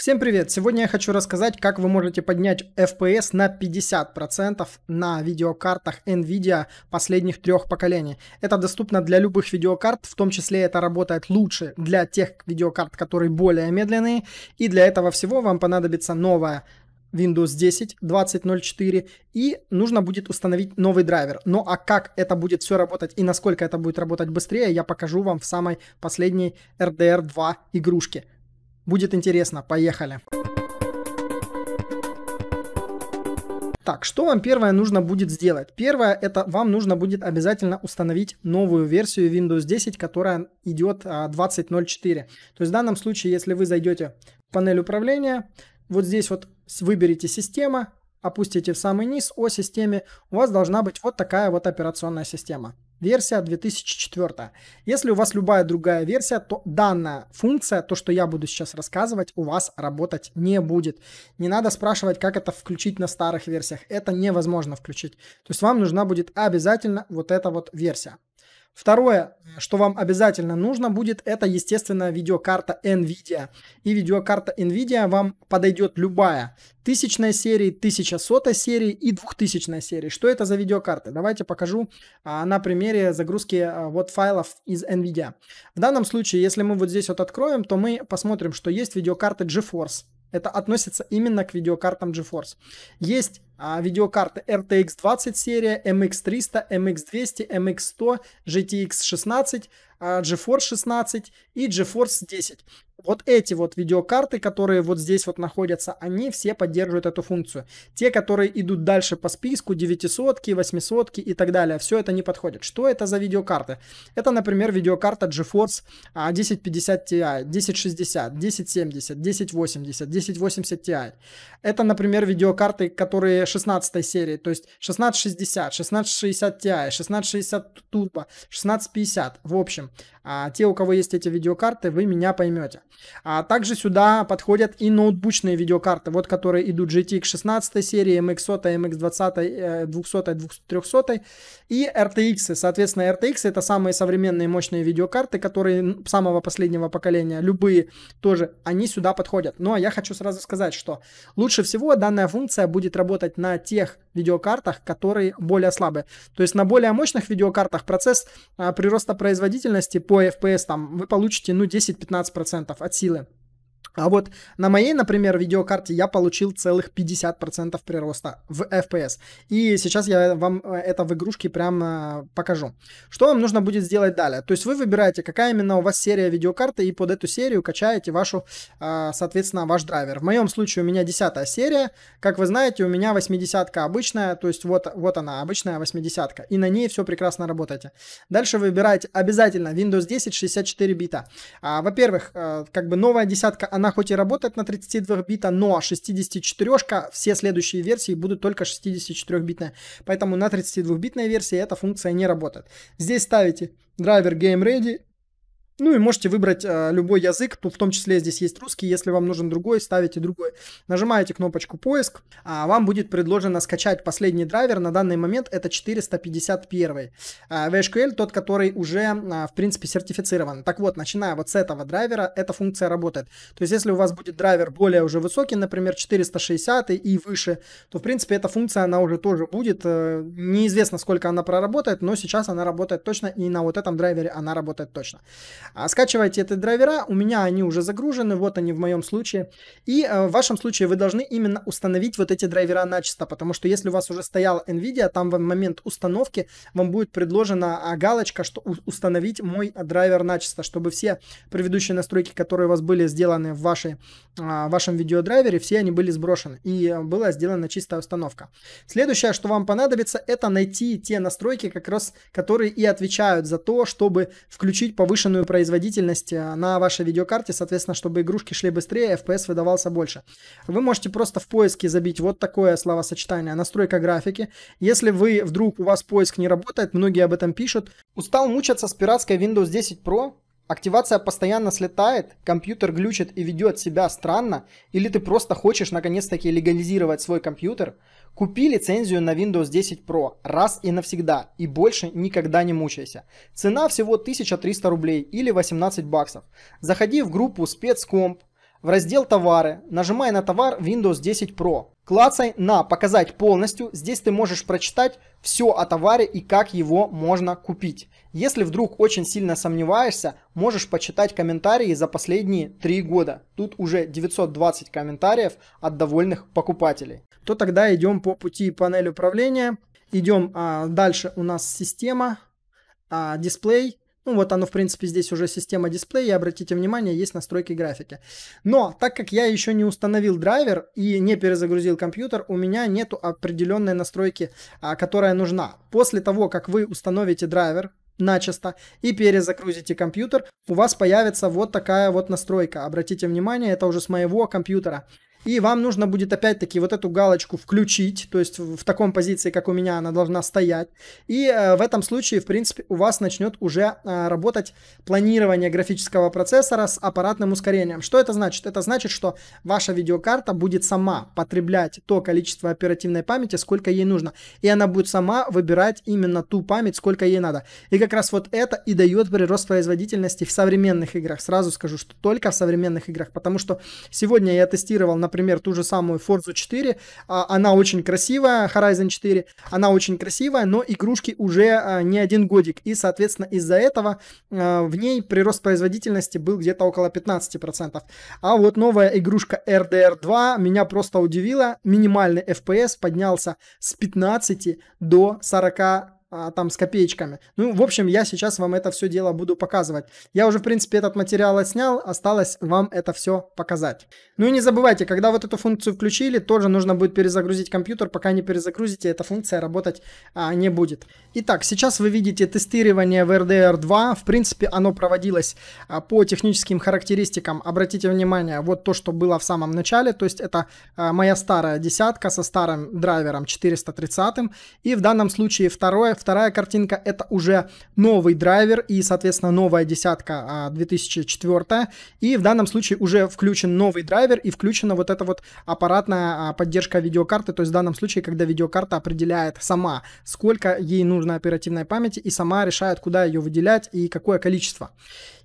Всем привет! Сегодня я хочу рассказать, как вы можете поднять FPS на 50% на видеокартах NVIDIA последних трех поколений. Это доступно для любых видеокарт, в том числе это работает лучше для тех видеокарт, которые более медленные. И для этого всего вам понадобится новая Windows 10 2004 и нужно будет установить новый драйвер. Ну а как это будет все работать и насколько это будет работать быстрее, я покажу вам в самой последней RDR 2 игрушке. Будет интересно, поехали. Так, что вам первое нужно будет сделать? Первое, это вам нужно будет обязательно установить новую версию Windows 10, которая идет 20.04. А, То есть в данном случае, если вы зайдете в панель управления, вот здесь вот выберите «Система», опустите в самый низ о системе, у вас должна быть вот такая вот операционная система версия 2004. Если у вас любая другая версия, то данная функция, то, что я буду сейчас рассказывать, у вас работать не будет. Не надо спрашивать, как это включить на старых версиях. Это невозможно включить. То есть вам нужна будет обязательно вот эта вот версия. Второе, что вам обязательно нужно будет, это, естественно, видеокарта NVIDIA. И видеокарта NVIDIA вам подойдет любая. Тысячная серии, сотая серии и двухтысячная серии. Что это за видеокарты? Давайте покажу а, на примере загрузки а, вот файлов из NVIDIA. В данном случае, если мы вот здесь вот откроем, то мы посмотрим, что есть видеокарты GeForce. Это относится именно к видеокартам GeForce. Есть а, видеокарты RTX 20 серия, MX 300, MX 200, MX 100, GTX 16, GeForce 16 и GeForce 10. Вот эти вот видеокарты, которые вот здесь вот находятся, они все поддерживают эту функцию. Те, которые идут дальше по списку, 900, 800 и так далее, все это не подходит. Что это за видеокарты? Это, например, видеокарта GeForce 1050 а, Ti, 1060, 1070, 1080, 1080 Ti. Это, например, видеокарты, которые 16 серии, то есть 1660, 1660 Ti, 1660 Turbo, 1650. В общем, а, те, у кого есть эти видеокарты, вы меня поймете. А также сюда подходят и ноутбучные видеокарты, вот которые идут GTX 16 серии, MX 100, MX 200 200, 300 и RTX. Соответственно, RTX это самые современные мощные видеокарты, которые самого последнего поколения, любые тоже, они сюда подходят. Но ну, а я хочу сразу сказать, что лучше всего данная функция будет работать на тех видеокартах, которые более слабые. То есть на более мощных видеокартах процесс а, прироста производительности по FPS там вы получите ну 10-15% от силы. А вот на моей, например, видеокарте я получил целых 50% прироста в FPS. И сейчас я вам э, это в игрушке прямо покажу. Что вам нужно будет сделать далее? То есть вы выбираете, какая именно у вас серия видеокарты, и под эту серию качаете вашу, а, соответственно, ваш драйвер. В моем случае у меня 10 серия. Как вы знаете, у меня 80 обычная, то есть вот, вот она, обычная 80 -ка, и на ней все прекрасно работаете. Дальше выбираете обязательно Windows 10 64 бита. А, во-первых, э, как бы новая десятка она хоть и работает на 32 бита, но 64 все следующие версии будут только 64 битные, Поэтому на 32-битной версии эта функция не работает. Здесь ставите драйвер Game Ready, ну и можете выбрать э, любой язык, в том числе здесь есть русский, если вам нужен другой, ставите другой. Нажимаете кнопочку поиск, а вам будет предложено скачать последний драйвер, на данный момент это 451. Э, VHQL тот, который уже, э, в принципе, сертифицирован. Так вот, начиная вот с этого драйвера, эта функция работает. То есть если у вас будет драйвер более уже высокий, например, 460 и выше, то, в принципе, эта функция, она уже тоже будет. Э, неизвестно, сколько она проработает, но сейчас она работает точно, и на вот этом драйвере она работает точно. А скачивайте эти драйвера, у меня они уже загружены, вот они в моем случае. И э, в вашем случае вы должны именно установить вот эти драйвера начисто, потому что если у вас уже стоял NVIDIA, там в момент установки вам будет предложена а, галочка, что установить мой э, драйвер начисто, чтобы все предыдущие настройки, которые у вас были сделаны в, вашей, а, в вашем видеодрайвере, все они были сброшены и э, была сделана чистая установка. Следующее, что вам понадобится, это найти те настройки, как раз которые и отвечают за то, чтобы включить повышенную производительности а на вашей видеокарте, соответственно, чтобы игрушки шли быстрее, а FPS выдавался больше. Вы можете просто в поиске забить вот такое словосочетание «настройка графики». Если вы вдруг у вас поиск не работает, многие об этом пишут. Устал мучаться с пиратской Windows 10 Pro? Активация постоянно слетает, компьютер глючит и ведет себя странно, или ты просто хочешь наконец-таки легализировать свой компьютер, купи лицензию на Windows 10 Pro раз и навсегда и больше никогда не мучайся. Цена всего 1300 рублей или 18 баксов. Заходи в группу спецкомп, в раздел «Товары», нажимай на товар Windows 10 Pro. Клацай на «Показать полностью». Здесь ты можешь прочитать все о товаре и как его можно купить. Если вдруг очень сильно сомневаешься, можешь почитать комментарии за последние 3 года. Тут уже 920 комментариев от довольных покупателей. То тогда идем по пути панель управления. Идем а, дальше у нас система, а, дисплей, ну вот оно, в принципе, здесь уже система дисплея, обратите внимание, есть настройки графики. Но так как я еще не установил драйвер и не перезагрузил компьютер, у меня нету определенной настройки, а, которая нужна. После того, как вы установите драйвер, начисто и перезагрузите компьютер, у вас появится вот такая вот настройка. Обратите внимание, это уже с моего компьютера. И вам нужно будет опять-таки вот эту галочку включить, то есть в таком позиции, как у меня, она должна стоять. И э, в этом случае, в принципе, у вас начнет уже э, работать планирование графического процессора с аппаратным ускорением. Что это значит? Это значит, что ваша видеокарта будет сама потреблять то количество оперативной памяти, сколько ей нужно. И она будет сама выбирать именно ту память, сколько ей надо. И как раз вот это и дает прирост производительности в современных играх. Сразу скажу, что только в современных играх, потому что сегодня я тестировал на например, ту же самую Forza 4, а, она очень красивая, Horizon 4, она очень красивая, но игрушки уже а, не один годик, и, соответственно, из-за этого а, в ней прирост производительности был где-то около 15%. А вот новая игрушка RDR 2 меня просто удивила, минимальный FPS поднялся с 15 до 40 а, там с копеечками. Ну, в общем, я сейчас вам это все дело буду показывать. Я уже, в принципе, этот материал отснял, осталось вам это все показать. Ну и не забывайте, когда вот эту функцию включили, тоже нужно будет перезагрузить компьютер, пока не перезагрузите, эта функция работать а, не будет. Итак, сейчас вы видите тестирование в RDR 2, в принципе, оно проводилось а, по техническим характеристикам. Обратите внимание, вот то, что было в самом начале, то есть это а, моя старая десятка со старым драйвером 430, и в данном случае второе, Вторая картинка это уже новый драйвер и, соответственно, новая десятка 2004. А, и в данном случае уже включен новый драйвер и включена вот эта вот аппаратная а, поддержка видеокарты. То есть в данном случае, когда видеокарта определяет сама, сколько ей нужно оперативной памяти и сама решает, куда ее выделять и какое количество.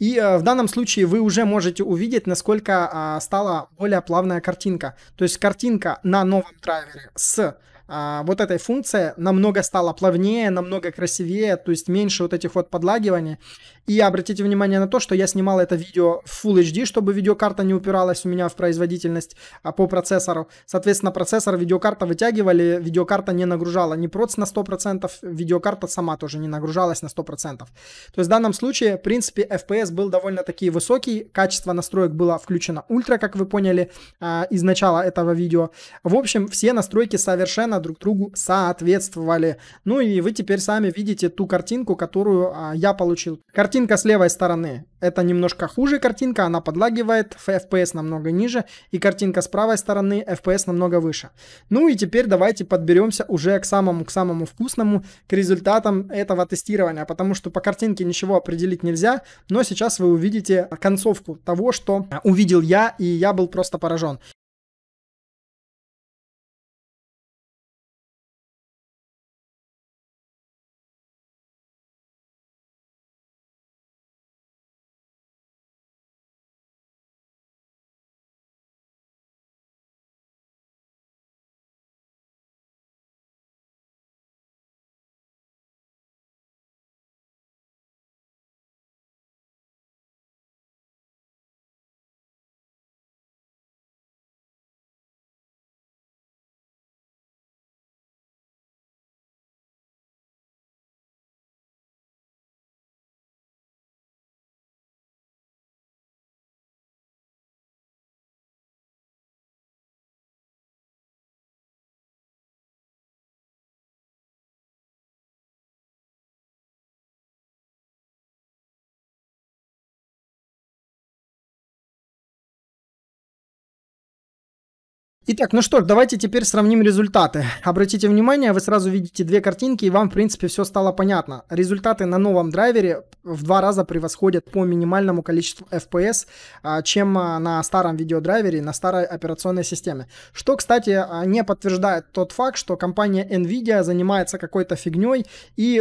И э, в данном случае вы уже можете увидеть, насколько а, стала более плавная картинка. То есть картинка на новом драйвере с а, вот этой функцией намного стала плавнее, намного красивее, то есть меньше вот этих вот подлагиваний. И обратите внимание на то, что я снимал это видео в Full HD, чтобы видеокарта не упиралась у меня в производительность а по процессору. Соответственно, процессор, видеокарта вытягивали, видеокарта не нагружала не проц на 100%, видеокарта сама тоже не нагружалась на 100%. То есть в данном случае, в принципе, FPS был довольно-таки высокий, качество настроек было включено ультра, как вы поняли а, из начала этого видео. В общем, все настройки совершенно друг другу соответствовали. Ну и вы теперь сами видите ту картинку, которую а, я получил. Картинка Картинка с левой стороны это немножко хуже картинка, она подлагивает, FPS намного ниже, и картинка с правой стороны FPS намного выше. Ну и теперь давайте подберемся уже к самому, к самому вкусному, к результатам этого тестирования, потому что по картинке ничего определить нельзя, но сейчас вы увидите концовку того, что увидел я, и я был просто поражен. Итак, ну что ж, давайте теперь сравним результаты. Обратите внимание, вы сразу видите две картинки, и вам, в принципе, все стало понятно. Результаты на новом драйвере в два раза превосходят по минимальному количеству FPS, а, чем а, на старом видеодрайвере, на старой операционной системе. Что, кстати, а, не подтверждает тот факт, что компания Nvidia занимается какой-то фигней и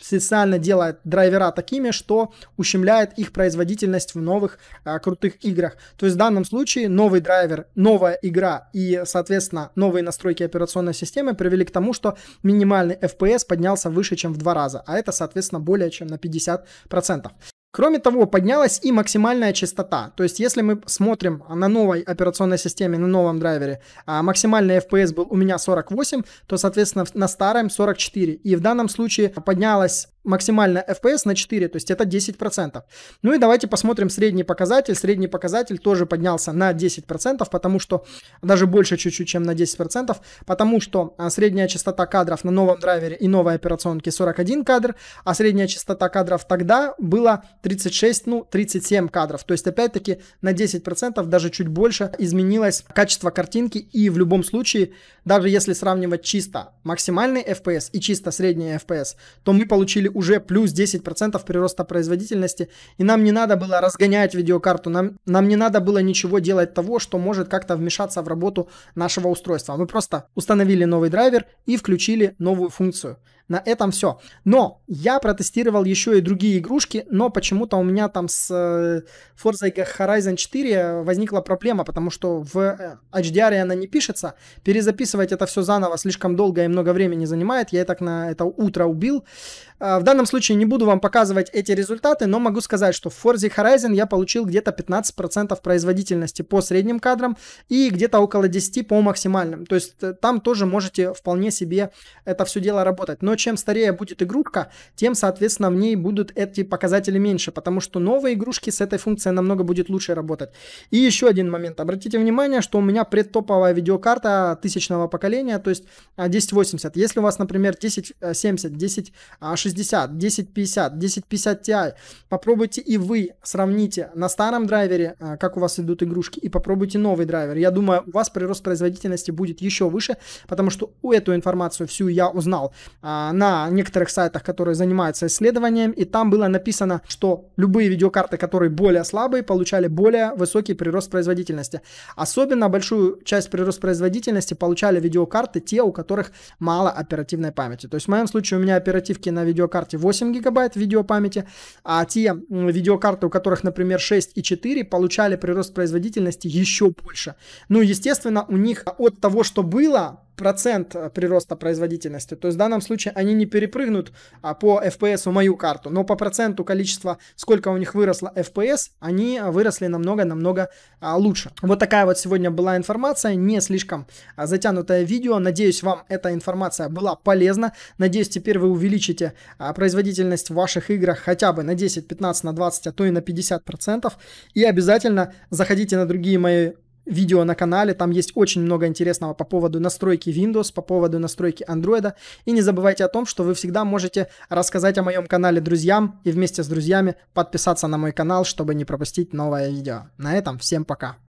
специально делает драйвера такими, что ущемляет их производительность в новых крутых играх. То есть в данном случае новый драйвер, новая игра и, соответственно, новые настройки операционной системы привели к тому, что минимальный FPS поднялся выше, чем в два раза, а это, соответственно, более чем на 50%. Кроме того, поднялась и максимальная частота. То есть, если мы смотрим на новой операционной системе, на новом драйвере, а, максимальный FPS был у меня 48, то, соответственно, на старом 44. И в данном случае поднялась максимально FPS на 4, то есть это 10%. Ну и давайте посмотрим средний показатель. Средний показатель тоже поднялся на 10%, потому что даже больше чуть-чуть, чем на 10%, потому что а, средняя частота кадров на новом драйвере и новой операционке 41 кадр, а средняя частота кадров тогда была 36, ну 37 кадров. То есть опять-таки на 10% даже чуть больше изменилось качество картинки и в любом случае, даже если сравнивать чисто максимальный FPS и чисто средний FPS, то мы получили уже плюс 10% прироста производительности, и нам не надо было разгонять видеокарту, нам, нам не надо было ничего делать того, что может как-то вмешаться в работу нашего устройства. Мы просто установили новый драйвер и включили новую функцию. На этом все. Но я протестировал еще и другие игрушки, но почему-то у меня там с э, Forza Horizon 4 возникла проблема, потому что в э, HDR она не пишется. Перезаписывать это все заново слишком долго и много времени занимает. Я и так на это утро убил. Э, в данном случае не буду вам показывать эти результаты, но могу сказать, что в Forza Horizon я получил где-то 15% производительности по средним кадрам и где-то около 10 по максимальным. То есть там тоже можете вполне себе это все дело работать. Но чем старее будет игрушка, тем, соответственно, в ней будут эти показатели меньше, потому что новые игрушки с этой функцией намного будет лучше работать. И еще один момент. Обратите внимание, что у меня предтоповая видеокарта тысячного поколения, то есть 1080. А, Если у вас, например, 1070, 1060, 1050, 1050 Ti, попробуйте и вы сравните на старом драйвере, а, как у вас идут игрушки, и попробуйте новый драйвер. Я думаю, у вас прирост производительности будет еще выше, потому что эту информацию всю я узнал а, на некоторых сайтах, которые занимаются исследованием, и там было написано, что любые видеокарты, которые более слабые, получали более высокий прирост производительности. Особенно большую часть прирост производительности получали видеокарты те, у которых мало оперативной памяти. То есть в моем случае у меня оперативки на видеокарте 8 гигабайт видеопамяти, а те видеокарты, у которых, например, 6 и 4, получали прирост производительности еще больше. Ну, естественно, у них от того, что было, процент э, прироста производительности. То есть в данном случае они не перепрыгнут а по FPS мою карту, но по проценту количества, сколько у них выросло FPS, они э, выросли намного-намного а, лучше. Вот такая вот сегодня была информация, не слишком а, затянутое видео. Надеюсь, вам эта информация была полезна. Надеюсь, теперь вы увеличите производительность в ваших играх хотя бы на 10, 15, на 20, а то и на 50%. И обязательно заходите на другие мои видео на канале, там есть очень много интересного по поводу настройки Windows, по поводу настройки Android. И не забывайте о том, что вы всегда можете рассказать о моем канале друзьям и вместе с друзьями подписаться на мой канал, чтобы не пропустить новое видео. На этом всем пока.